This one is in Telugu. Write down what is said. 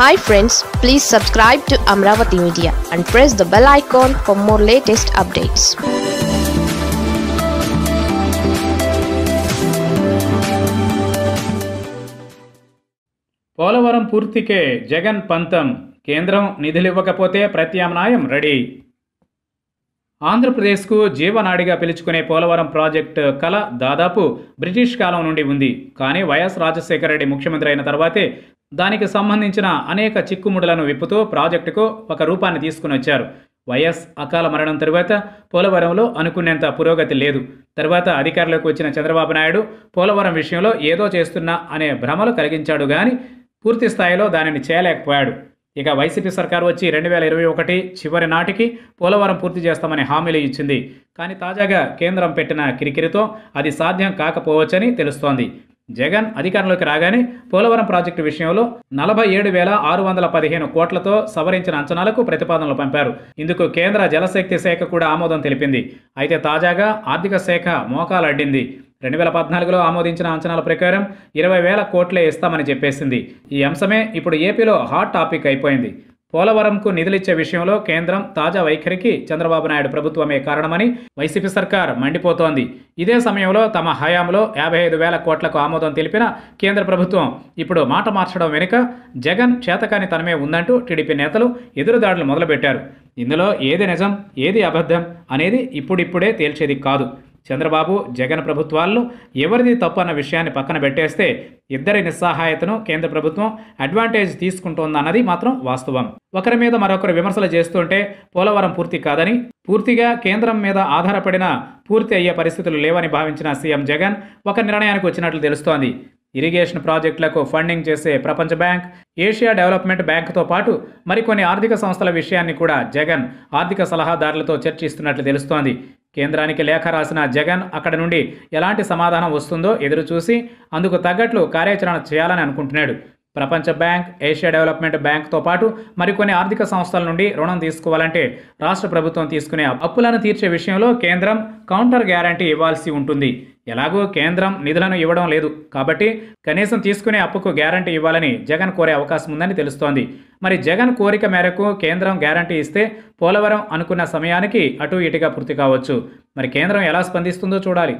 hi friends please subscribe to Amaravati media and press the bell icon for more latest updates Polavaram పూర్తికే జగన్ పంతం కేంద్రం నిధులివ్వకపోతే ప్రత్యామ్నాయం రెడీ ఆంధ్రప్రదేశ్కు జీవనాడిగా పిలుచుకునే పోలవరం ప్రాజెక్టు కళ దాదాపు బ్రిటిష్ కాలం నుండి ఉంది కానీ వైఎస్ రాజశేఖర రెడ్డి ముఖ్యమంత్రి అయిన తర్వాతే దానికి సంబంధించిన అనేక చిక్కుముడులను విప్పుతూ ప్రాజెక్టుకు ఒక రూపాన్ని తీసుకుని వచ్చారు వైఎస్ అకాల మరణం తరువాత పోలవరంలో అనుకునేంత పురోగతి లేదు తర్వాత అధికారులకు వచ్చిన చంద్రబాబు నాయుడు పోలవరం విషయంలో ఏదో చేస్తున్నా అనే భ్రమలు కలిగించాడు కానీ పూర్తి స్థాయిలో దానిని చేయలేకపోయాడు ఇక వైసీపీ సర్కారు వచ్చి రెండు వేల ఇరవై ఒకటి చివరి నాటికి పోలవరం పూర్తి చేస్తామని హామీలు ఇచ్చింది కానీ తాజాగా కేంద్రం పెట్టిన కిరికిరితో అది సాధ్యం కాకపోవచ్చని తెలుస్తోంది జగన్ అధికారంలోకి రాగానే పోలవరం ప్రాజెక్టు విషయంలో నలభై ఏడు వేల ఆరు వందల పదిహేను కోట్లతో సవరించిన అంచనాలకు ప్రతిపాదనలు పంపారు ఇందుకు కేంద్ర జలశక్తి శాఖ కూడా ఆమోదం తెలిపింది అయితే తాజాగా ఆర్థిక శాఖ మోకాలడ్డింది రెండు వేల పద్నాలుగులో ఆమోదించిన అంచనాల ప్రకారం ఇరవై వేల కోట్లే ఇస్తామని చెప్పేసింది ఈ అంశమే ఇప్పుడు ఏపీలో హాట్ టాపిక్ అయిపోయింది పోలవరంకు నిధులిచ్చే విషయంలో కేంద్రం తాజా వైఖరికి చంద్రబాబు నాయుడు ప్రభుత్వమే కారణమని వైసీపీ సర్కార్ మండిపోతోంది ఇదే సమయంలో తమ హయాంలో యాభై ఐదు వేల కోట్లకు ఆమోదం తెలిపిన కేంద్ర ప్రభుత్వం ఇప్పుడు మాట మార్చడం వెనుక జగన్ చేతకాని తనమే ఉందంటూ టీడీపీ నేతలు ఎదురుదాడులు మొదలుపెట్టారు ఇందులో ఏది నిజం ఏది అబద్ధం అనేది ఇప్పుడిప్పుడే తేల్చేది కాదు చంద్రబాబు జగన్ ప్రభుత్వాల్లో ఎవరిది తప్పు అన్న విషయాన్ని పక్కన పెట్టేస్తే ఇద్దరి నిస్సహాయతను కేంద్ర ప్రభుత్వం అడ్వాంటేజ్ తీసుకుంటోందన్నది మాత్రం వాస్తవం ఒకరి మీద మరొకరు విమర్శలు చేస్తుంటే పోలవరం పూర్తి కాదని పూర్తిగా కేంద్రం మీద ఆధారపడిన పూర్తి అయ్యే పరిస్థితులు లేవని భావించిన సీఎం జగన్ ఒక నిర్ణయానికి వచ్చినట్లు తెలుస్తోంది ఇరిగేషన్ ప్రాజెక్టులకు ఫండింగ్ చేసే ప్రపంచ బ్యాంక్ ఏషియా డెవలప్మెంట్ బ్యాంకుతో పాటు మరికొన్ని ఆర్థిక సంస్థల విషయాన్ని కూడా జగన్ ఆర్థిక సలహాదారులతో చర్చిస్తున్నట్లు తెలుస్తోంది కేంద్రానికి లేఖ రాసిన జగన్ అక్కడ నుండి ఎలాంటి సమాధానం వస్తుందో ఎదురుచూసి అందుకు తగ్గట్లు కార్యాచరణ చేయాలని అనుకుంటున్నాడు ప్రపంచ బ్యాంక్ ఏషియా డెవలప్మెంట్ బ్యాంక్తో పాటు మరికొన్ని ఆర్థిక సంస్థల నుండి రుణం తీసుకోవాలంటే రాష్ట్ర ప్రభుత్వం తీసుకునే అప్పులను తీర్చే విషయంలో కేంద్రం కౌంటర్ గ్యారంటీ ఇవ్వాల్సి ఉంటుంది ఎలాగో కేంద్రం నిధులను ఇవ్వడం లేదు కాబట్టి కనీసం తీసుకునే అప్పుకు గ్యారంటీ ఇవ్వాలని జగన్ కోరే అవకాశం ఉందని తెలుస్తోంది మరి జగన్ కోరిక మేరకు కేంద్రం గ్యారంటీ ఇస్తే పోలవరం అనుకున్న సమయానికి అటు ఇటుగా పూర్తి కావచ్చు మరి కేంద్రం ఎలా స్పందిస్తుందో చూడాలి